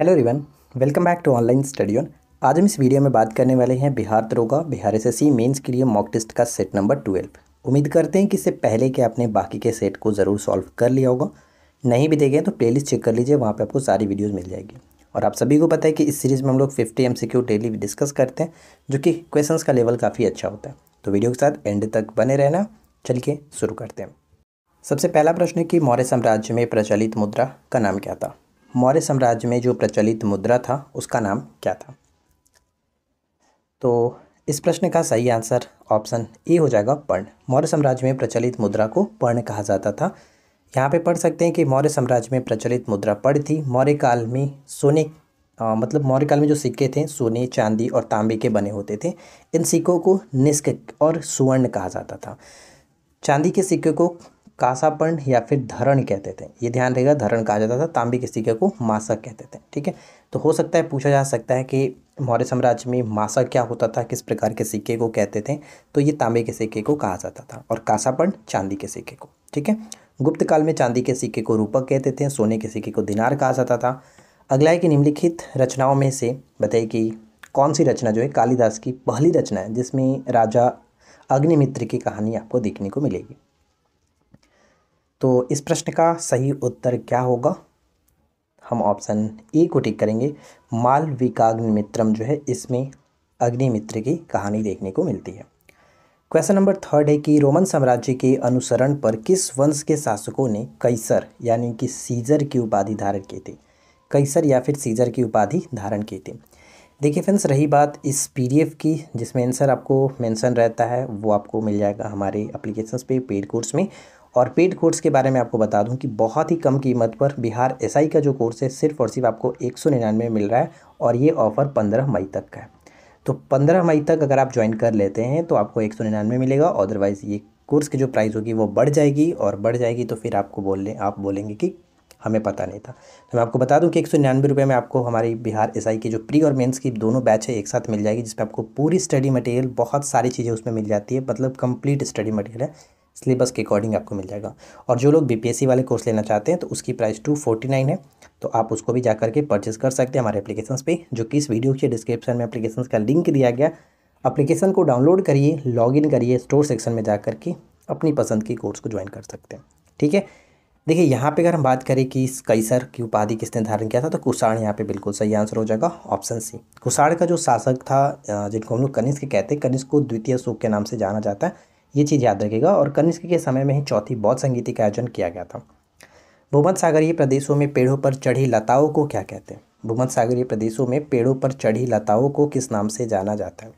hello रिवन welcome back to online स्टडियन आज हम इस वीडियो में बात करने वाले हैं बिहार दरोगा बिहार एस एस मेन्स के लिए मॉक टेस्ट का सेट नंबर ट्वेल्व उम्मीद करते हैं कि इससे पहले के आपने बाकी के सेट को ज़रूर सॉल्व कर लिया होगा नहीं भी देखें तो प्लेलिस्ट चेक कर लीजिए वहाँ पर आपको सारी वीडियोज़ मिल जाएगी और आप सभी को पता है कि इस सीरीज़ में हम लोग फिफ्टी एम डेली डिस्कस करते हैं जो कि क्वेश्चन का लेवल काफ़ी अच्छा होता है तो वीडियो के साथ एंड तक बने रहना चल के शुरू करते हैं सबसे पहला प्रश्न है कि मौर्य साम्राज्य में प्रचलित मुद्रा का नाम क्या था मौर्य साम्राज्य में जो प्रचलित मुद्रा था उसका नाम क्या था तो इस प्रश्न का सही आंसर ऑप्शन ए हो जाएगा पर्ण मौर्य साम्राज्य में प्रचलित मुद्रा को पर्ण कहा जाता था यहाँ पे पढ़ सकते हैं कि मौर्य साम्राज्य में प्रचलित मुद्रा पढ़ थी मौर्य काल में सोने आ, मतलब मौर्य काल में जो सिक्के थे सोने चांदी और तांबे के बने होते थे इन सिक्कों को निष्क और सुवर्ण कहा जाता था चांदी के सिक्के को कासापर्ण या फिर धरण कहते थे ये ध्यान रहेगा धरण कहा जाता था तांबे के सिक्के को मासक कहते थे ठीक है तो हो सकता है पूछा जा सकता है कि मौर्य साम्राज्य में मासक क्या होता था किस प्रकार के सिक्के को कहते थे तो ये तांबे के सिक्के को कहा जाता था और कासापर्ण चांदी के सिक्के को ठीक है गुप्त काल में चांदी के सिक्के को रूपक कहते थे सोने के सिक्के को दिनार कहा जाता था अगला है कि निम्नलिखित रचनाओं में से बताइए कि कौन सी रचना जो है कालिदास की पहली रचना है जिसमें राजा अग्निमित्र की कहानी आपको देखने को मिलेगी तो इस प्रश्न का सही उत्तर क्या होगा हम ऑप्शन ए को टिक करेंगे माल विकाग्निमित्रम जो है इसमें अग्निमित्र की कहानी देखने को मिलती है क्वेश्चन नंबर थर्ड है कि रोमन साम्राज्य के अनुसरण पर किस वंश के शासकों ने कैसर यानी कि सीजर की उपाधि धारण की थी कैसर या फिर सीजर की उपाधि धारण की थी देखिए फ्रेंड्स रही बात इस पीडीएफ की जिसमें आंसर आपको मेंशन रहता है वो आपको मिल जाएगा हमारे अप्लीकेशन पे पेड कोर्स में और पेड कोर्स के बारे में आपको बता दूं कि बहुत ही कम कीमत पर बिहार एसआई का जो कोर्स है सिर्फ और सिर्फ आपको एक सौ निन्यानवे मिल रहा है और ये ऑफ़र पंद्रह मई तक का है तो पंद्रह मई तक अगर आप ज्वाइन कर लेते हैं तो आपको एक सौ निन्यानवे मिलेगा अदरवाइज़ ये कोर्स की जो प्राइस होगी वो बढ़ जाएगी और बढ़ जाएगी तो फिर आपको बोलने आप बोलेंगे कि हमें पता नहीं था तो मैं आपको बता दूं कि एक सौ निन्यानवे रुपये में आपको हमारी बिहार आई की जो प्री और मेंस की दोनों बैच है एक साथ मिल जाएगी जिसमें आपको पूरी स्टडी मटेरियल बहुत सारी चीज़ें उसमें मिल जाती है मतलब कंप्लीट स्टडी मटेरियल है सिलेबस के अकॉर्डिंग आपको मिल जाएगा और जो लोग बीपीएससी वाले कोर्स लेना चाहते हैं तो उसकी प्राइस टू फोर्टी नाइन है तो आप उसको भी जा करके परचेस कर सकते हैं हमारे एप्लीकेशन पे जो कि इस वीडियो के डिस्क्रिप्शन में एप्लीकेशन का लिंक दिया गया अप्लीकेशन को डाउनलोड करिए इन करिए स्टोर सेक्शन में जा करके अपनी पसंद की कोर्स को ज्वाइन कर सकते हैं ठीक है देखिए यहाँ पे अगर हम बात करें कि इस कैसर की उपाधि किसने धारण किया था तो कुषाण यहाँ पे बिल्कुल सही आंसर हो जाएगा ऑप्शन सी कुषाण का जो शासक था जिनको हम लोग कनिष्क कहते हैं कनिष्क को द्वितीय शोक के नाम से जाना जाता है ये चीज़ याद रखेगा और कनिष्क के समय में ही चौथी बौद्ध संगीति का आयोजन किया गया था भूमध सागरीय प्रदेशों में पेड़ों पर चढ़ी लताओं को क्या कहते हैं भूमध्य सागरीय प्रदेशों में पेड़ों पर चढ़ी लताओं को किस नाम से जाना जाता है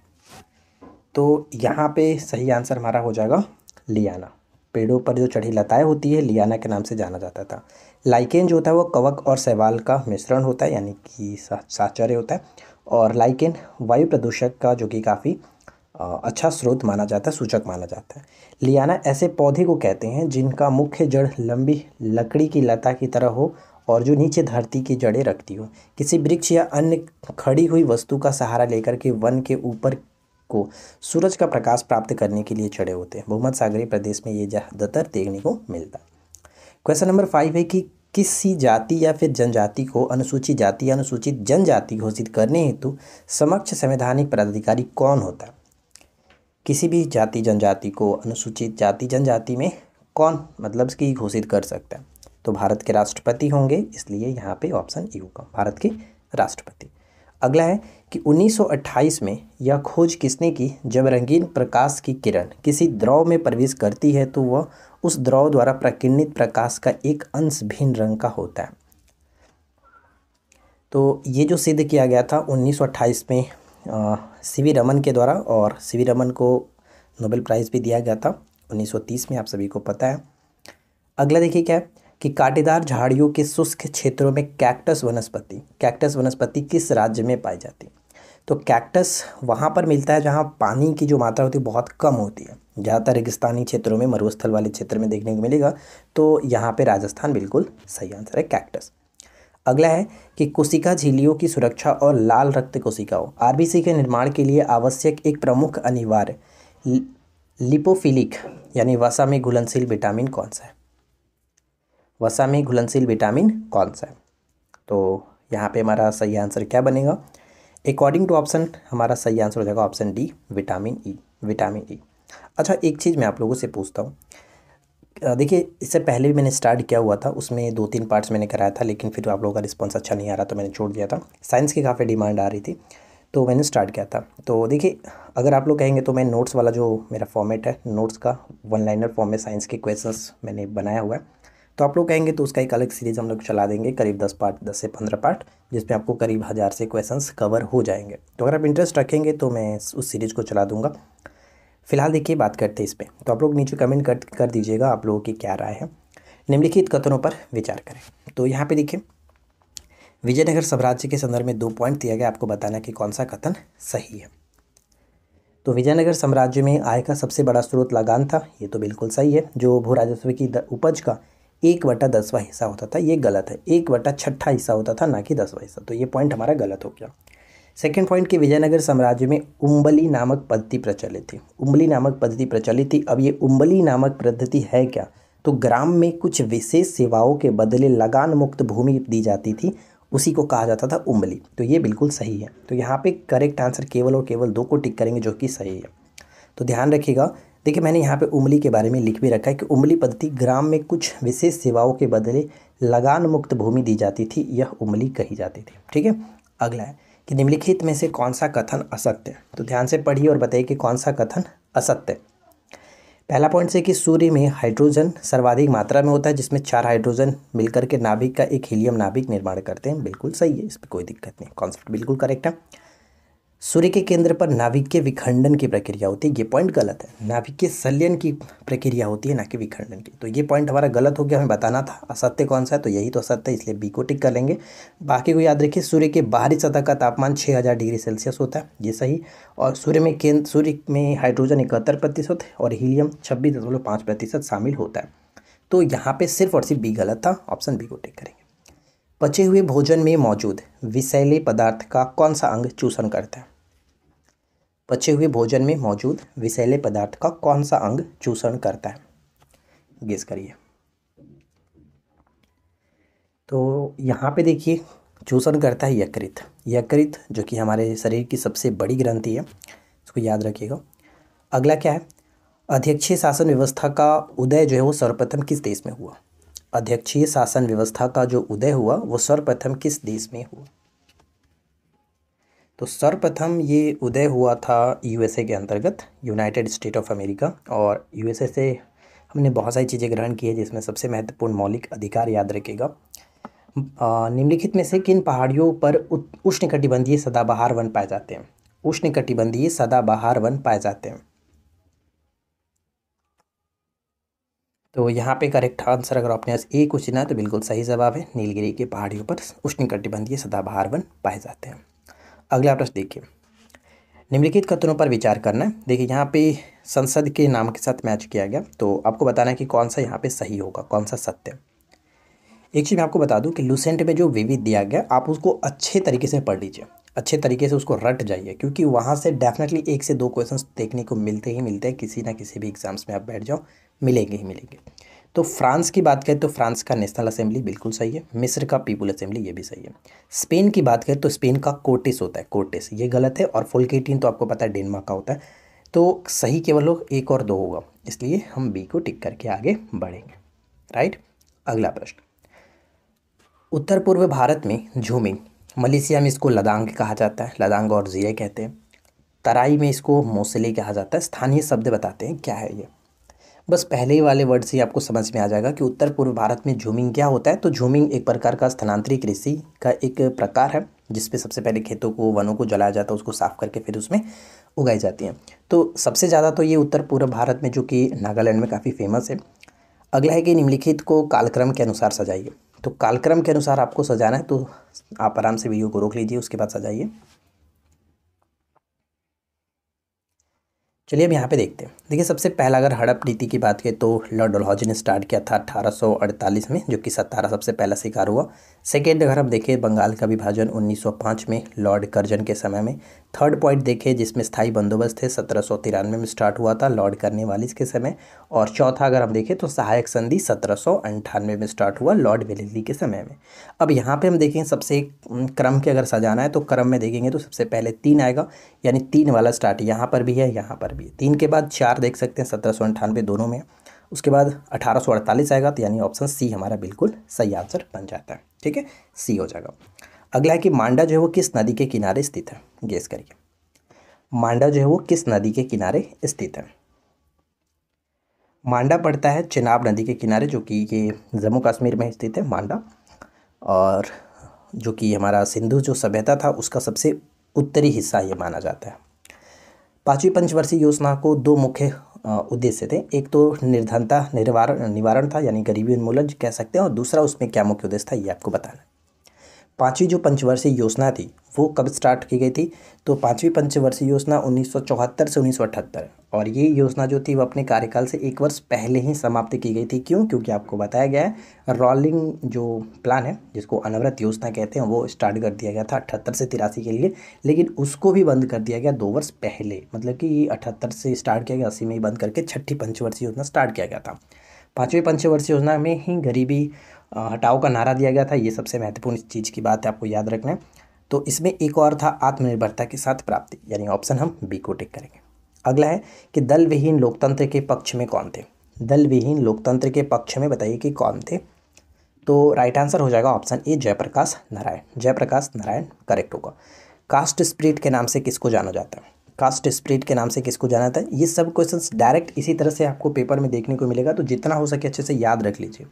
तो यहाँ पे सही आंसर हमारा हो जाएगा लियाना पेड़ों पर जो चढ़ी लताएं होती है लियाना के नाम से जाना जाता था लाइकेन जो होता है वो कवक और सहवाल का मिश्रण होता है यानी कि साचर्य होता है और लाइकेन वायु प्रदूषक का जो कि काफ़ी अच्छा स्रोत माना जाता है सूचक माना जाता है लियाना ऐसे पौधे को कहते हैं जिनका मुख्य जड़ लंबी लकड़ी की लता की तरह हो और जो नीचे धरती की जड़ें रखती हो किसी वृक्ष या अन्य खड़ी हुई वस्तु का सहारा लेकर के वन के ऊपर को सूरज का प्रकाश प्राप्त करने के लिए चढ़े होते हैं भूमध सागरी प्रदेश में ये ज़्यादातर देखने को मिलता है क्वेश्चन नंबर फाइव है कि किसी जाति या फिर जनजाति को अनुसूचित जाति या अनुसूचित जनजाति घोषित करने हेतु समक्ष संवैधानिक पदाधिकारी कौन होता है किसी भी जाति जनजाति को अनुसूचित जाति जनजाति में कौन मतलब कि घोषित कर सकता है तो भारत के राष्ट्रपति होंगे इसलिए यहाँ पे ऑप्शन ई होगा भारत के राष्ट्रपति अगला है कि 1928 में यह खोज किसने की जब रंगीन प्रकाश की किरण किसी द्रव में प्रवेश करती है तो वह उस द्रव द्वारा प्रकिरणित प्रकाश का एक अंश भिन्न रंग का होता है तो ये जो सिद्ध किया गया था 1928 में सी वी रमन के द्वारा और सी वी रमन को नोबेल प्राइज़ भी दिया गया था 1930 में आप सभी को पता है अगला देखिए क्या है कि कांटेदार झाड़ियों के शुष्क क्षेत्रों में कैक्टस वनस्पति कैक्टस वनस्पति किस राज्य में पाई जाती है तो कैक्टस वहाँ पर मिलता है जहाँ पानी की जो मात्रा होती है बहुत कम होती है ज़्यादातर रेगिस्तानी क्षेत्रों में मरुस्थल वाले क्षेत्र में देखने को मिलेगा तो यहाँ पे राजस्थान बिल्कुल सही आंसर है कैक्टस अगला है कि कोशिका झिल्लियों की सुरक्षा और लाल रक्त कोशिकाओं आरबीसी के निर्माण के लिए आवश्यक एक प्रमुख अनिवार्य लिपोफिलिक यानी वसा में घुलनशील विटामिन कौन सा है वसा में घुलनशील विटामिन कौन सा है तो यहाँ पे हमारा सही आंसर क्या बनेगा अकॉर्डिंग टू ऑप्शन हमारा सही आंसर हो जाएगा option D vitamin E vitamin E अच्छा एक चीज़ मैं आप लोगों से पूछता हूँ देखिए इससे पहले भी मैंने स्टार्ट किया हुआ था उसमें दो तीन पार्ट्स मैंने कराया था लेकिन फिर आप लोगों का रिस्पॉन्स अच्छा नहीं आ रहा तो मैंने छोड़ दिया था साइंस की काफ़ी डिमांड आ रही थी तो मैंने स्टार्ट किया था तो देखिए अगर आप लोग कहेंगे तो मैं नोट्स वाला जो मेरा फॉर्मेट है नोट्स का वन लाइनर फॉर्म में साइंस के क्वेश्चन मैंने बनाया हुआ है तो आप लोग कहेंगे तो उसका एक अलग सीरीज़ हम लोग चला देंगे करीब दस पार्ट दस से पंद्रह पार्ट जिसमें आपको करीब हज़ार से क्वेश्चंस कवर हो जाएंगे तो अगर आप इंटरेस्ट रखेंगे तो मैं उस सीरीज़ को चला दूंगा फिलहाल देखिए बात करते हैं इस पर तो आप लोग नीचे कमेंट कर कर दीजिएगा आप लोगों की क्या राय है निम्नलिखित कथनों पर विचार करें तो यहाँ पे देखिए विजयनगर साम्राज्य के संदर्भ में दो पॉइंट दिया गया आपको बताना कि कौन सा कथन सही है तो विजयनगर साम्राज्य में आय का सबसे बड़ा स्रोत लगान था ये तो बिल्कुल सही है जो भू राजस्व की उपज का एक बटा दसवा हिस्सा होता था ये गलत है एक बटा छठा हिस्सा होता था ना कि दसवा हिस्सा तो ये पॉइंट हमारा गलत हो गया सेकेंड पॉइंट कि विजयनगर साम्राज्य में उम्बली नामक पद्धति प्रचलित थी उम्बली नामक पद्धति प्रचलित थी अब ये उम्बली नामक पद्धति है क्या तो ग्राम में कुछ विशेष सेवाओं के बदले लगान मुक्त भूमि दी जाती थी उसी को कहा जाता था उम्बली तो ये बिल्कुल सही है तो यहाँ पे करेक्ट आंसर केवल और केवल दो को टिक करेंगे जो कि सही है तो ध्यान रखिएगा देखिए मैंने यहाँ पे उम्बली के बारे में लिख भी रखा है कि उम्बली पद्धति ग्राम में कुछ विशेष सेवाओं के बदले लगान मुक्त भूमि दी जाती थी यह उम्बली कही जाती थी ठीक है अगला है कि निम्नलिखित में से कौन सा कथन असत्य है तो ध्यान से पढ़िए और बताइए कि कौन सा कथन असत्य पहला पॉइंट से कि सूर्य में हाइड्रोजन सर्वाधिक मात्रा में होता है जिसमें चार हाइड्रोजन मिलकर के नाभिक का एक हीलियम नाभिक निर्माण करते हैं बिल्कुल सही है इस पर कोई दिक्कत नहीं कॉन्सेप्ट बिल्कुल करेक्ट है सूर्य के केंद्र पर नाभिक के विखंडन की प्रक्रिया होती है ये पॉइंट गलत है नाभिक के संलयन की प्रक्रिया होती है ना कि विखंडन की तो ये पॉइंट हमारा गलत हो गया हमें बताना था असत्य कौन सा है तो यही तो असत्य है इसलिए बी को टिक कर लेंगे बाकी को याद रखिए सूर्य के बाहरी सतह का तापमान छः हज़ार डिग्री सेल्सियस होता है ये सही और सूर्य में केंद्र सूर्य में हाइड्रोजन इकहत्तर प्रतिशत और हीलियम छब्बीस दशमलव पाँच प्रतिशत शामिल होता है तो यहाँ पर सिर्फ और सिर्फ बी गलत था ऑप्शन बी को टिक करेंगे पचे हुए भोजन में मौजूद विषैले पदार्थ का कौन सा अंग चूषण करता है पचे हुए भोजन में मौजूद विषैले पदार्थ का कौन सा अंग चूषण करता है गेस करिए तो यहाँ पे देखिए चूषण करता है यकृत यकृत जो कि हमारे शरीर की सबसे बड़ी ग्रंथि है इसको याद रखिएगा अगला क्या है अध्यक्षीय शासन व्यवस्था का उदय जो है वो सर्वप्रथम किस देश में हुआ अध्यक्षीय शासन व्यवस्था का जो उदय हुआ वो सर्वप्रथम किस देश में हुआ तो सर्वप्रथम ये उदय हुआ था यूएसए के अंतर्गत यूनाइटेड स्टेट ऑफ अमेरिका और यूएसए से हमने बहुत सारी चीज़ें ग्रहण की है जिसमें सबसे महत्वपूर्ण मौलिक अधिकार याद रखेगा निम्नलिखित में से किन पहाड़ियों पर उष्णकटिबंधीय सदाबहार वन पाए जाते हैं उष्णकटिबंधीय सदाबहार वन पाए जाते हैं तो यहाँ पे करेक्ट आंसर अगर आपने ए को चुना तो बिल्कुल सही जवाब है नीलगिरी के पहाड़ियों पर उष्णकटिबंधीय सदाबहार वन पाए जाते हैं अगला प्रश्न देखिए निम्नलिखित कथनों पर विचार करना है देखिए यहाँ पे संसद के नाम के साथ मैच किया गया तो आपको बताना है कि कौन सा यहाँ पे सही होगा कौन सा सत्य एक चीज़ मैं आपको बता दूं कि लूसेंट में जो विविध दिया गया आप उसको अच्छे तरीके से पढ़ लीजिए अच्छे तरीके से उसको रट जाइए क्योंकि वहाँ से डेफिनेटली एक से दो क्वेश्चन देखने को मिलते ही मिलते हैं किसी ना किसी भी एग्ज़ाम्स में आप बैठ जाओ मिलेंगे ही मिलेंगे तो फ्रांस की बात करें तो फ्रांस का नेशनल असेंबली बिल्कुल सही है मिस्र का पीपुल असेंबली ये भी सही है स्पेन की बात करें तो स्पेन का कोटिस होता है कोटिस ये गलत है और फुलकेटिन तो आपको पता है डेनमार्क का होता है तो सही केवल लोग एक और दो होगा इसलिए हम बी को टिक करके आगे बढ़ेंगे राइट अगला प्रश्न उत्तर पूर्व भारत में झूमिंग मलेशिया में इसको लदांग कहा जाता है लदांग और ज़ीरे कहते हैं तराई में इसको मोसले कहा जाता है स्थानीय शब्द बताते हैं क्या है ये बस पहले ही वाले वर्ड से ही आपको समझ में आ जाएगा कि उत्तर पूर्व भारत में झूमिंग क्या होता है तो झूमिंग एक प्रकार का स्थानांतरित कृषि का एक प्रकार है जिसपे सबसे पहले खेतों को वनों को जलाया जाता है उसको साफ़ करके फिर उसमें उगाई जाती हैं तो सबसे ज़्यादा तो ये उत्तर पूर्व भारत में जो कि नागालैंड में काफ़ी फेमस है अगला है कि निम्नलिखित को कालक्रम के अनुसार सजाइए तो कालक्रम के अनुसार आपको सजाना है तो आप आराम से वीडियो को रोक लीजिए उसके बाद सजाइए चलिए अब यहाँ पे देखते हैं देखिए सबसे पहला अगर हड़प नीति की बात करें तो लॉर्ड डलहौजी ने स्टार्ट किया था 1848 में जो कि सतारा सबसे पहला शिकार हुआ सेकेंड अगर हम देखें बंगाल का विभाजन 1905 में लॉर्ड कर्जन के समय में थर्ड पॉइंट देखें जिसमें स्थाई बंदोबस्त थे सत्रह सौ तिरानवे में स्टार्ट हुआ था लॉर्ड करने वालिस के समय और चौथा अगर हम देखें तो सहायक संधि सत्रह सौ अंठानवे में स्टार्ट हुआ लॉर्ड वेलिली के समय में अब यहाँ पे हम देखें सबसे क्रम के अगर सजाना है तो क्रम में देखेंगे तो सबसे पहले तीन आएगा यानी तीन वाला स्टार्ट यहाँ पर भी है यहाँ पर भी तीन के बाद चार देख सकते हैं सत्रह दोनों में उसके बाद अठारह आएगा तो यानी ऑप्शन सी हमारा बिल्कुल सही आंसर बन जाता है ठीक है सी हो जाएगा अगला है कि मांडा जो है वो किस नदी के किनारे स्थित है गेस करिए मांडा जो है वो किस नदी के किनारे स्थित है मांडा पड़ता है चिनाब नदी के किनारे जो कि ये जम्मू कश्मीर में स्थित है मांडा और जो कि हमारा सिंधु जो सभ्यता था उसका सबसे उत्तरी हिस्सा ये माना जाता है पाँचवीं पंचवर्षीय योजना को दो मुख्य उद्देश्य थे एक तो निर्धनता निर्वारण निवारण था यानी गरीबी उन्मूलन कह सकते हैं और दूसरा उसमें क्या मुख्य उद्देश्य था ये आपको बताना पाँचवीं जो पंचवर्षीय योजना थी वो कब स्टार्ट की गई थी तो पाँचवीं पंचवर्षीय योजना 1974 से 1978 और ये योजना जो थी वो अपने कार्यकाल से एक वर्ष पहले ही समाप्त की गई थी क्यों क्योंकि आपको बताया गया है रोलिंग जो प्लान है जिसको अनवरत योजना कहते हैं वो स्टार्ट कर दिया गया था अठहत्तर से तिरासी के लिए लेकिन उसको भी बंद कर दिया गया दो वर्ष पहले मतलब कि ये अठहत्तर से स्टार्ट किया गया अस्सी में ही बंद करके छठी पंचवर्षीय योजना स्टार्ट किया गया था पाँचवीं पंचवर्षीय योजना में ही गरीबी हटाओ का नारा दिया गया था ये सबसे महत्वपूर्ण चीज़ की बात है आपको याद रखना है तो इसमें एक और था आत्मनिर्भरता के साथ प्राप्ति यानी ऑप्शन हम बी को टिक करेंगे अगला है कि दल विहीन लोकतंत्र के पक्ष में कौन थे दल विहीन लोकतंत्र के पक्ष में बताइए कि कौन थे तो राइट आंसर हो जाएगा option A Jayprakash Narayan Jayprakash Narayan correct होगा कास्ट स्प्रिट के नाम से किसको जाना जाता है कास्ट स्प्रिट के नाम से किसको जाना जाता है ये सब क्वेश्चंस डायरेक्ट इसी तरह से आपको पेपर में देखने को मिलेगा तो जितना हो सके अच्छे से याद रख लीजिए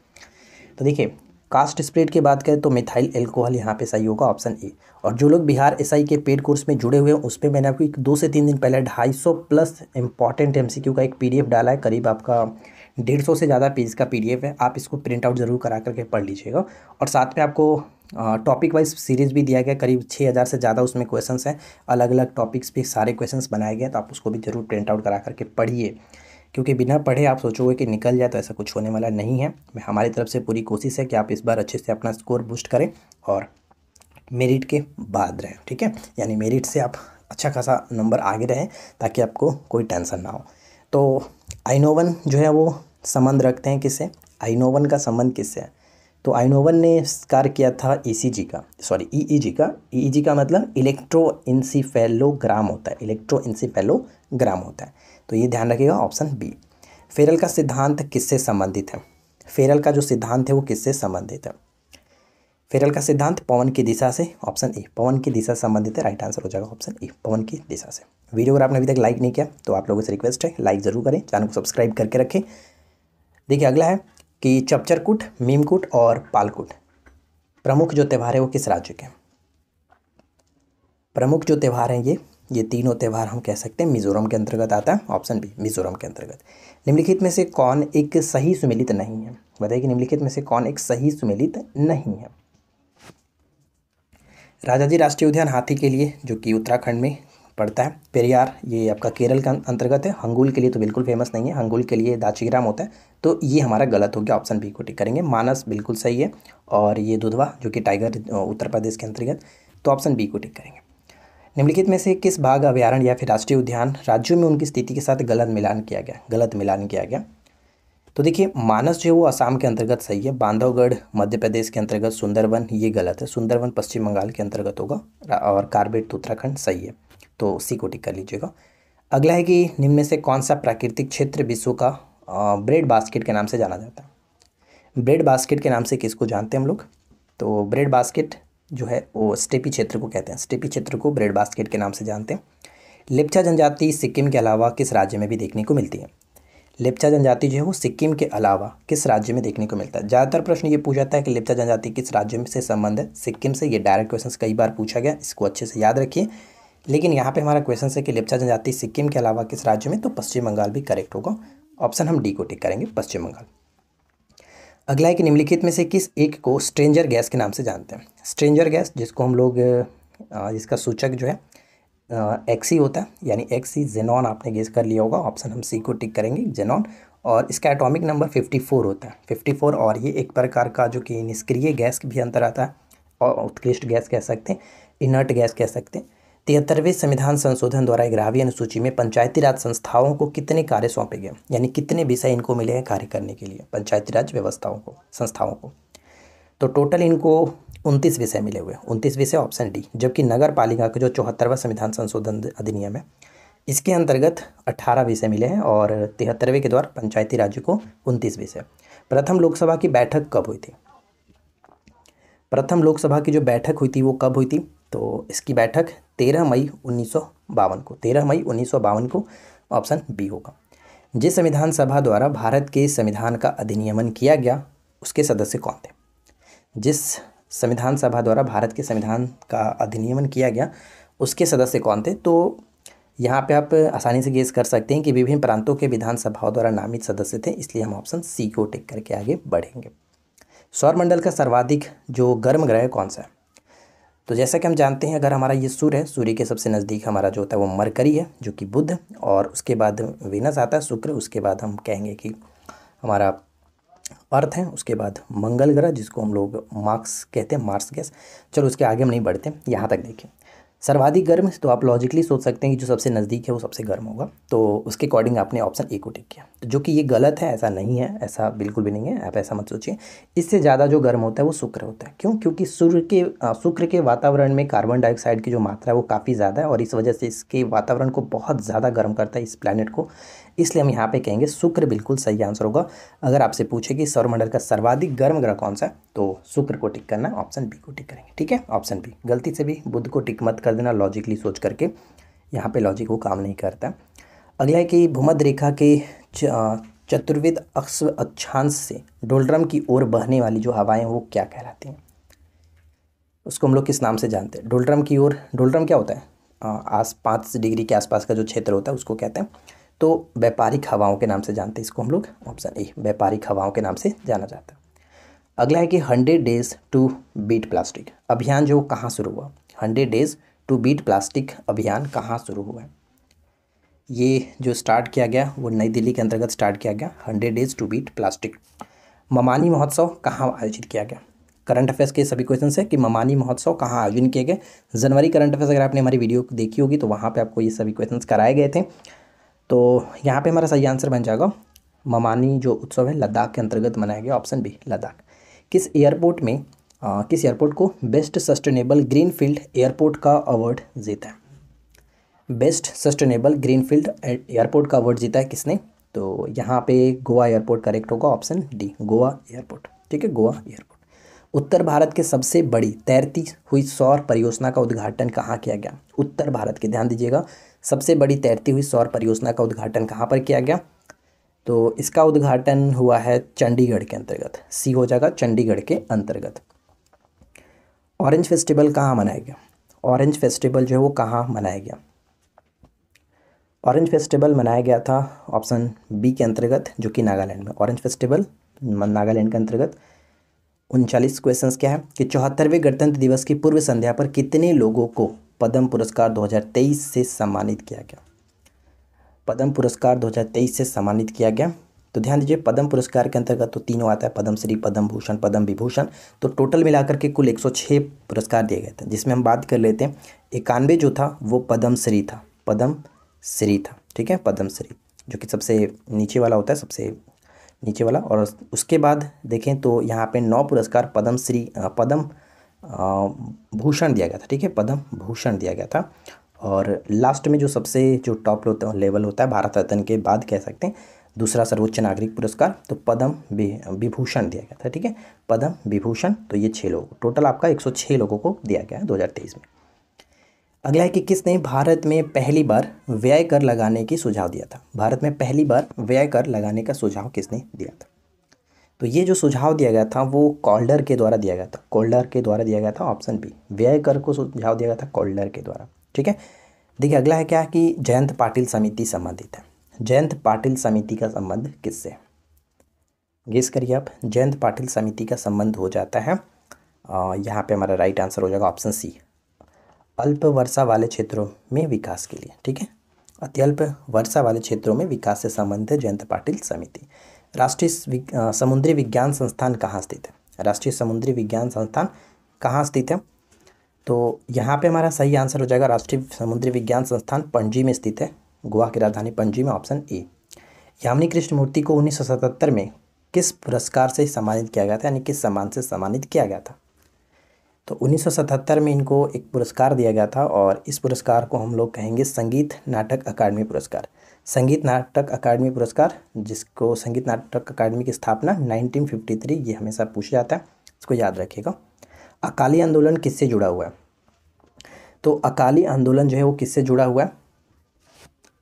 तो देखिए कास्ट स्प्रेड की बात करें तो मिथाइल एल्कोहल यहाँ पे सही होगा ऑप्शन ए और जो लोग बिहार एसआई के पेड कोर्स में जुड़े हुए हैं उस पर मैंने आपको एक दो से तीन दिन पहले ढाई सौ प्लस इंपॉर्टेंट एमसीक्यू का एक पीडीएफ डाला है करीब आपका डेढ़ सौ से ज़्यादा पेज का पीडीएफ है आप इसको प्रिंट आउट ज़रूर करा करके पढ़ लीजिएगा और साथ में आपको टॉपिक वाइज सीरीज भी दिया गया करीब छः हज़ार से ज़्यादा उसमें क्वेश्चंस हैं अलग अलग टॉपिक्स पे सारे क्वेश्चंस बनाए गए हैं तो आप उसको भी ज़रूर प्रिंट आउट करा करके पढ़िए क्योंकि बिना पढ़े आप सोचोगे कि निकल जाए तो ऐसा कुछ होने वाला नहीं है हमारी तरफ से पूरी कोशिश है कि आप इस बार अच्छे से अपना स्कोर बूस्ट करें और मेरिट के बाद रहें ठीक है यानी मेरिट से आप अच्छा खासा नंबर आगे रहें ताकि आपको कोई टेंशन ना हो तो आइनोवन जो है वो संबंध रखते हैं किससे आइनोवन का संबंध किससे है तो आइनोवन ने कार्य किया था ई e का सॉरी ई ई जी का ई e जी e का मतलब इलेक्ट्रो इंसीफेलोग्राम होता है इलेक्ट्रो इंसीफेलोग्राम होता है तो ये ध्यान रखिएगा ऑप्शन बी फेरल का सिद्धांत किससे संबंधित है फेरल का जो सिद्धांत है वो किससे संबंधित है फेरल का सिद्धांत पवन की दिशा से ऑप्शन ए पवन की दिशा से संबंधित है राइट आंसर हो जाएगा ऑप्शन ए पवन की दिशा से वीडियो अगर आपने अभी तक लाइक नहीं किया तो आप लोगों से रिक्वेस्ट है लाइक ज़रूर करें चैनल को सब्सक्राइब करके रखें देखिए अगला है कि चपचरकुट मीमकुट और पालकुट प्रमुख जो त्यौहार है वो किस राज्य के प्रमुख जो त्यौहार हैं ये ये तीनों त्यौहार हम कह सकते हैं मिजोरम के अंतर्गत आता है ऑप्शन बी मिजोरम के अंतर्गत निम्नलिखित में से कौन एक सही सुमिलित नहीं है बताइए कि निम्नलिखित में से कौन एक सही सुमिलित नहीं है राजा जी राष्ट्रीय उद्यान हाथी के लिए जो कि उत्तराखंड में पड़ता है पेरियार ये आपका केरल का अंतर्गत है हंगुल के लिए तो बिल्कुल फेमस नहीं है हंगुल के लिए दाचीग्राम होता है तो ये हमारा गलत हो गया ऑप्शन बी को टिक करेंगे मानस बिल्कुल सही है और ये दुधवा जो कि टाइगर उत्तर प्रदेश के अंतर्गत तो ऑप्शन बी को टिक करेंगे निम्नलिखित में से किस बाघ अभ्यारण्य या फिर राष्ट्रीय उद्यान राज्यों में उनकी स्थिति के साथ गलत मिलान किया गया गलत मिलान किया गया तो देखिए मानस जो है वो असम के अंतर्गत सही है बांधवगढ़ मध्य प्रदेश के अंतर्गत सुंदरवन ये गलत है सुंदरवन पश्चिम बंगाल के अंतर्गत होगा और कार्बेट तो उत्तराखंड सही है तो सी को टिक कर लीजिएगा अगला है कि निम्न में से कौन सा प्राकृतिक क्षेत्र विश्व का ब्रेड बास्केट के नाम से जाना जाता है ब्रेड बास्केट के नाम से किसको जानते हैं हम लोग तो ब्रेड बास्केट जो है वो स्टेपी क्षेत्र को कहते हैं स्टेपी क्षेत्र को ब्रेड बास्केट के नाम से जानते हैं लिप्चा जनजाति सिक्किम के अलावा किस राज्य में भी देखने को मिलती है लिप्चा जनजाति जो है वो सिक्किम के अलावा किस राज्य में देखने को मिलता है ज़्यादातर प्रश्न ये पूछा जाता है कि लिप्चा जनजाति किस राज्य में से संबंध है सिक्किम से ये डायरेक्ट क्वेश्चन कई बार पूछा गया इसको अच्छे से याद रखिए लेकिन यहाँ पे हमारा क्वेश्चन है कि लिप्चा जनजाति सिक्किम के अलावा किस राज्य में तो पश्चिम बंगाल भी करेक्ट होगा ऑप्शन हम डी को टिक करेंगे पश्चिम बंगाल अगला है कि निम्नलिखित में से किस एक को स्ट्रेंजर गैस के नाम से जानते हैं स्ट्रेंजर गैस जिसको हम लोग जिसका सूचक जो है एक्सी होता है यानी एक्सी जेनॉन आपने गेस कर लिया होगा ऑप्शन हम सी को टिक करेंगे जेनॉन और इसका एटॉमिक नंबर 54 होता है 54 और ये एक प्रकार का जो कि निष्क्रिय गैस भी अंतर आता है और उत्कृष्ट गैस कह सकते हैं इनर्ट गैस कह सकते हैं तिहत्तरवें संविधान संशोधन द्वारा ग्रावी अनुसूची में पंचायती राज संस्थाओं को कितने कार्य सौंपे गए यानी कितने विषय इनको मिले हैं कार्य करने के लिए पंचायती राज व्यवस्थाओं को संस्थाओं को तो टोटल इनको उनतीस विषय मिले हुए उनतीस विषय ऑप्शन डी जबकि नगर पालिका के जो चौहत्तरवा संविधान संशोधन अधिनियम है इसके अंतर्गत अट्ठारह विषय मिले हैं और तिहत्तरवें के द्वारा पंचायती राज्य को उनतीस विषय प्रथम लोकसभा की बैठक कब हुई थी प्रथम लोकसभा की जो बैठक हुई थी वो कब हुई थी तो इसकी बैठक तेरह मई उन्नीस को तेरह मई उन्नीस को ऑप्शन बी होगा जिस संविधान सभा द्वारा भारत के संविधान का अधिनियमन किया गया उसके सदस्य कौन थे जिस संविधान सभा द्वारा भारत के संविधान का अधिनियमन किया गया उसके सदस्य कौन थे तो यहाँ पे आप आसानी से गेस कर सकते हैं कि विभिन्न प्रांतों के विधानसभाओं द्वारा नामित सदस्य थे इसलिए हम ऑप्शन सी को टिक करके आगे बढ़ेंगे सौरमंडल का सर्वाधिक जो गर्म ग्रह कौन सा है तो जैसा कि हम जानते हैं अगर हमारा ये सूर्य है सूर्य के सबसे नज़दीक हमारा जो होता है वो मरकरी है जो कि बुध और उसके बाद वीनस आता है शुक्र उसके बाद हम कहेंगे कि हमारा अर्थ है उसके बाद मंगल ग्रह जिसको हम लोग मार्क्स कहते हैं मार्स गैस चलो उसके आगे हम नहीं बढ़ते यहाँ तक देखें सर्वाधिक गर्म तो आप लॉजिकली सोच सकते हैं कि जो सबसे नज़दीक है वो सबसे गर्म होगा तो उसके अकॉर्डिंग आपने ऑप्शन ए को टिक किया तो जो कि ये गलत है ऐसा नहीं है ऐसा बिल्कुल भी नहीं है आप ऐसा मत सोचिए इससे ज़्यादा जो गर्म होता है वो शुक्र होता है क्यों क्योंकि सूर्य के शुक्र के वातावरण में कार्बन डाइऑक्साइड की जो मात्रा है वो काफ़ी ज़्यादा है और इस वजह से इसके वातावरण को बहुत ज़्यादा गर्म करता है इस प्लानट को इसलिए हम यहाँ पे कहेंगे शुक्र बिल्कुल सही आंसर होगा अगर आपसे पूछे कि सौरमंडल का सर्वाधिक गर्म ग्रह कौन सा है तो शुक्र को टिक करना ऑप्शन बी को टिक करेंगे ठीक है ऑप्शन बी गलती से भी बुद्ध को टिक मत कर देना लॉजिकली सोच करके यहाँ पर लॉजिक वो काम नहीं करता अगला है कि भूमध रेखा के चतुर्विद अक्ष अक्षांश से डोलड्रम की ओर बहने वाली जो हैं वो क्या कहलाती हैं उसको हम लोग किस नाम से जानते हैं डोलड्रम की ओर डोलड्रम क्या होता है आस पाँच डिग्री के आसपास का जो क्षेत्र होता है उसको कहते हैं तो व्यापारिक हवाओं के नाम से जानते हैं इसको हम लोग ऑप्शन oh, ए व्यापारिक हवाओं के नाम से जाना जाता है अगला है कि hundred days to beat plastic अभियान जो कहाँ शुरू हुआ hundred days to beat plastic अभियान कहाँ शुरू हुआ है ये जो स्टार्ट किया गया वो नई दिल्ली के अंतर्गत स्टार्ट किया गया hundred days to beat plastic ममानी महोत्सव कहाँ आयोजित किया गया करंट अफेयर्स के सभी क्वेश्चन है कि ममानी महोत्सव कहाँ आयोजन किए गए जनवरी करंट अफेयर्स अगर आपने हमारी वीडियो देखी होगी तो वहाँ पर आपको ये सभी क्वेश्चन कराए गए थे तो यहाँ पे हमारा सही आंसर बन जाएगा ममानी जो उत्सव है लद्दाख के अंतर्गत मनाया गया ऑप्शन बी लद्दाख किस एयरपोर्ट में आ, किस एयरपोर्ट को बेस्ट सस्टेनेबल फील्ड एयरपोर्ट का अवार्ड जीता है बेस्ट सस्टेनेबल फील्ड एयरपोर्ट का अवार्ड जीता है किसने तो यहाँ पे गोवा एयरपोर्ट करेक्ट होगा ऑप्शन डी गोवा एयरपोर्ट ठीक है गोवा एयरपोर्ट उत्तर भारत के सबसे बड़ी तैरती हुई सौर परियोजना का उद्घाटन कहाँ किया गया उत्तर भारत के ध्यान दीजिएगा सबसे बड़ी तैरती हुई सौर परियोजना का उद्घाटन कहाँ पर किया गया तो इसका उद्घाटन हुआ है चंडीगढ़ के अंतर्गत सी हो जाएगा चंडीगढ़ के अंतर्गत ऑरेंज फेस्टिवल कहाँ मनाया गया ऑरेंज फेस्टिवल जो है वो कहाँ मनाया गया ऑरेंज फेस्टिवल मनाया गया था ऑप्शन बी के अंतर्गत जो कि नागालैंड में ऑरेंज फेस्टिवल नागालैंड के अंतर्गत उनचालीस क्वेश्चंस क्या है कि चौहत्तरवें गणतंत्र दिवस की पूर्व संध्या पर कितने लोगों को पद्म पुरस्कार 2023 से सम्मानित किया गया पद्म पुरस्कार 2023 से सम्मानित किया गया तो ध्यान दीजिए पद्म पुरस्कार के अंतर्गत तो तीनों आता है पद्मश्री पद्म भूषण पद्म विभूषण तो टोटल मिलाकर के कुल 106 पुरस्कार दिए गए थे जिसमें हम बात कर लेते हैं इक्यानवे जो था वो पद्मश्री था पद्मश्री था ठीक है पद्मश्री जो कि सबसे नीचे वाला होता है सबसे नीचे वाला और उसके बाद देखें तो यहाँ पे नौ पुरस्कार पद्मश्री पद्म भूषण दिया गया था ठीक है पद्म भूषण दिया गया था और लास्ट में जो सबसे जो टॉप लेवल होता है भारत रत्न के बाद कह सकते हैं दूसरा सर्वोच्च नागरिक पुरस्कार तो पद्म विभूषण दिया गया था ठीक है पद्म विभूषण तो ये छः लोग टोटल आपका एक लोगों को दिया गया है दो में अगला है कि किसने भारत में पहली बार व्यय कर लगाने की सुझाव दिया था भारत में पहली बार व्यय कर लगाने का सुझाव किसने दिया था तो ये जो सुझाव दिया गया था वो कॉल्डर के द्वारा दिया गया था कॉल्डर के द्वारा दिया गया था ऑप्शन बी व्यय कर को सुझाव दिया गया था कॉल्डर के द्वारा ठीक है देखिए अगला है क्या कि जयंत पाटिल समिति संबंधित है जयंत पाटिल समिति का संबंध किससे गेस करिए आप जयंत पाटिल समिति का संबंध हो जाता है यहाँ पे हमारा राइट आंसर हो जाएगा ऑप्शन सी अल्प वर्षा वाले क्षेत्रों में विकास के लिए ठीक है अत्यल्प वर्षा वाले क्षेत्रों में विकास से संबंधित है जयंत पाटिल समिति राष्ट्रीय समुद्री विज्ञान संस्थान कहाँ स्थित है राष्ट्रीय समुद्री विज्ञान संस्थान कहाँ स्थित है तो यहाँ पे हमारा सही आंसर हो जाएगा राष्ट्रीय समुद्री विज्ञान संस्थान पणजी में स्थित है गोवा की राजधानी पणजी में ऑप्शन ए यामिनी कृष्णमूर्ति को उन्नीस में किस पुरस्कार से सम्मानित किया गया था यानी किस सम्मान से सम्मानित किया गया था तो 1977 में इनको एक पुरस्कार दिया गया था और इस पुरस्कार को हम लोग कहेंगे संगीत नाटक अकादमी पुरस्कार संगीत नाटक अकादमी पुरस्कार जिसको संगीत नाटक अकादमी की स्थापना 1953 ये हमेशा पूछा जाता है इसको याद रखिएगा अकाली आंदोलन किससे जुड़ा हुआ है तो अकाली आंदोलन जो है वो किससे जुड़ा हुआ है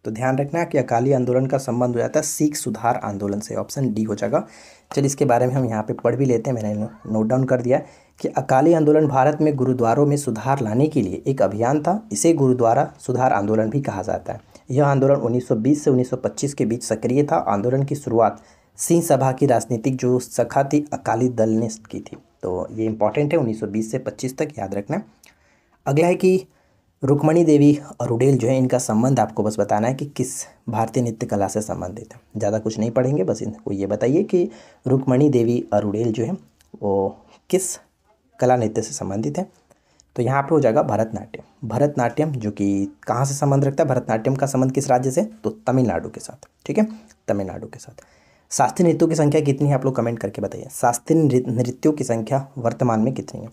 तो ध्यान रखना है कि अकाली आंदोलन का संबंध हो जाता है सिख सुधार आंदोलन से ऑप्शन डी हो जाएगा चलिए इसके बारे में हम यहाँ पे पढ़ भी लेते हैं मैंने नोट डाउन कर दिया कि अकाली आंदोलन भारत में गुरुद्वारों में सुधार लाने के लिए एक अभियान था इसे गुरुद्वारा सुधार आंदोलन भी कहा जाता है यह आंदोलन 1920 से 1925 के बीच सक्रिय था आंदोलन की शुरुआत सिंह सभा की राजनीतिक जो सखा थी अकाली दल ने की थी तो ये इंपॉर्टेंट है 1920 से 25 तक याद रखना अगला है कि रुक्मणी देवी और उडेल जो है इनका संबंध आपको बस बताना है कि किस भारतीय नृत्य कला से संबंधित है ज़्यादा कुछ नहीं पढ़ेंगे बस इनको ये बताइए कि रुक्मणी देवी और उडेल जो है वो किस कला नृत्य से संबंधित है तो यहाँ पे हो जाएगा भरतनाट्यम भरतनाट्यम जो कि कहाँ से संबंध रखता है भरतनाट्यम का संबंध किस राज्य से तो तमिलनाडु के साथ ठीक है तमिलनाडु के साथ शास्त्रीय नृत्यों की संख्या कितनी है आप लोग कमेंट करके बताइए शास्त्रीय नृत्यों की संख्या वर्तमान में कितनी है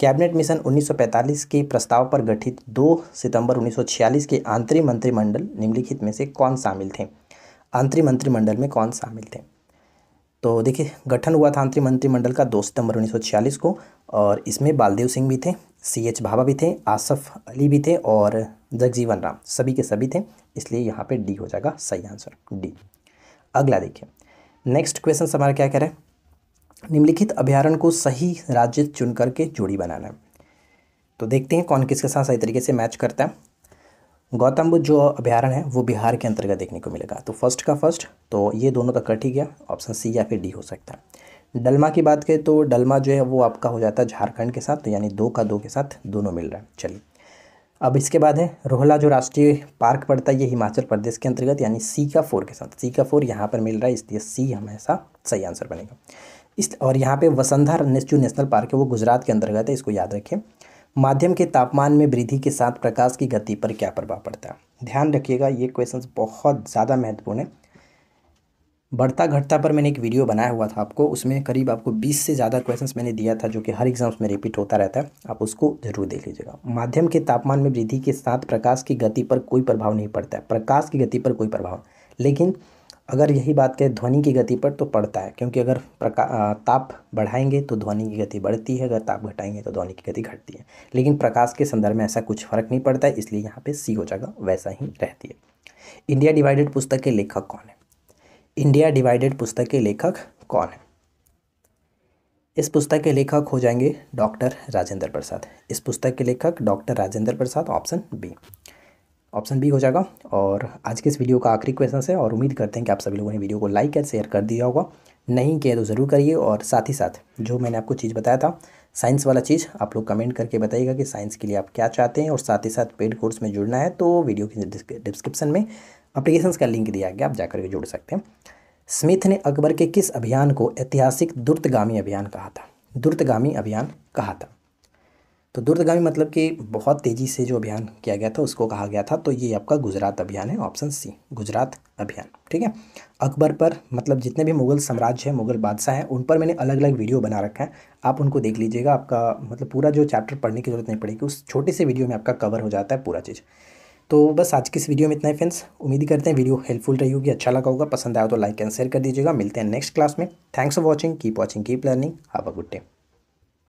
कैबिनेट मिशन 1945 के प्रस्ताव पर गठित 2 सितंबर 1946 के आंतरिक मंत्रिमंडल निम्नलिखित में से कौन शामिल थे आंतरिक मंत्रिमंडल में कौन शामिल थे तो देखिए गठन हुआ था आंतरिक मंत्रिमंडल का दो सितंबर उन्नीस को और इसमें बालदेव सिंह भी थे सी एच भाभा भी थे आसफ अली भी थे और जगजीवन राम सभी के सभी थे इसलिए यहाँ पे डी हो जाएगा सही आंसर डी अगला देखिए नेक्स्ट क्वेश्चन हमारा क्या कह रहा है निम्नलिखित अभ्यारण को सही राज्य चुन करके जोड़ी बनाना है तो देखते हैं कौन किसके साथ सही तरीके से मैच करता है गौतम बुद्ध जो अभ्यारण्य है वो बिहार के अंतर्गत देखने को मिलेगा तो फर्स्ट का फर्स्ट तो ये दोनों का कट ही गया ऑप्शन सी या फिर डी हो सकता है डलमा की बात करें तो डलमा जो है वो आपका हो जाता है झारखंड के साथ तो यानी दो का दो के साथ दोनों मिल रहा है चलिए अब इसके बाद है रोहला जो राष्ट्रीय पार्क पड़ता है ये हिमाचल प्रदेश के अंतर्गत यानी सी का फोर के साथ सी का फोर यहाँ पर मिल रहा है इसलिए सी हमेशा सही आंसर बनेगा इस और यहाँ पे वसंधर जो नेशनल पार्क है वो गुजरात के अंतर्गत है इसको याद रखें माध्यम के तापमान में वृद्धि के साथ प्रकाश की गति पर क्या प्रभाव पड़ता है ध्यान रखिएगा ये क्वेश्चन बहुत ज़्यादा महत्वपूर्ण है बढ़ता घटता पर मैंने एक वीडियो बनाया हुआ था आपको उसमें करीब आपको 20 से ज़्यादा क्वेश्चंस मैंने दिया था जो कि हर एग्जाम्स में रिपीट होता रहता है आप उसको जरूर देख लीजिएगा माध्यम के तापमान में वृद्धि के साथ प्रकाश की गति पर कोई प्रभाव नहीं पड़ता है प्रकाश की गति पर कोई प्रभाव लेकिन अगर यही बात करें ध्वनि की गति पर तो पड़ता है क्योंकि अगर ताप बढ़ाएंगे तो ध्वनि की गति बढ़ती है अगर ताप घटाएंगे तो ध्वनि की गति घटती है लेकिन प्रकाश के संदर्भ में ऐसा कुछ फर्क नहीं पड़ता है इसलिए यहाँ पे सी हो जाएगा वैसा ही रहती है इंडिया डिवाइडेड पुस्तक के लेखक कौन है इंडिया डिवाइडेड पुस्तक के लेखक कौन है इस पुस्तक के लेखक हो जाएंगे डॉक्टर राजेंद्र प्रसाद इस पुस्तक के लेखक doctor Rajendra Prasad option B option B हो जाएगा और आज के इस वीडियो का आखिरी क्वेश्चन है और उम्मीद करते हैं कि आप सभी लोगों ने वीडियो को लाइक या शेयर कर दिया होगा नहीं किया तो ज़रूर करिए और साथ ही साथ जो मैंने आपको चीज़ बताया था साइंस वाला चीज़ आप लोग कमेंट करके बताइएगा कि साइंस के लिए आप क्या चाहते हैं और साथ ही साथ पेड कोर्स में जुड़ना है तो वीडियो के डिस्क्रिप्शन में अप्लीकेशन का लिंक दिया गया आप जाकर के जुड़ सकते हैं स्मिथ ने अकबर के किस अभियान को ऐतिहासिक द्रुतगामी अभियान कहा था द्रुतगामी अभियान कहा था तो द्रुतगामी मतलब कि बहुत तेज़ी से जो अभियान किया गया था उसको कहा गया था तो ये आपका गुजरात अभियान है ऑप्शन सी गुजरात अभियान ठीक है अकबर पर मतलब जितने भी मुगल साम्राज्य है मुगल बादशाह हैं उन पर मैंने अलग अलग वीडियो बना रखा है आप उनको देख लीजिएगा आपका मतलब पूरा जो चैप्टर पढ़ने की ज़रूरत नहीं पड़ेगी उस छोटे से वीडियो में आपका कवर हो जाता है पूरा चीज़ तो बस आज की इस वीडियो में इतना ही फ्रेंड्स उम्मीद करते हैं वीडियो हेल्पफुल रही होगी अच्छा लगा होगा पसंद आया तो लाइक एंड शेयर कर दीजिएगा मिलते हैं नेक्स्ट क्लास में thanks for watching keep watching keep learning have a good day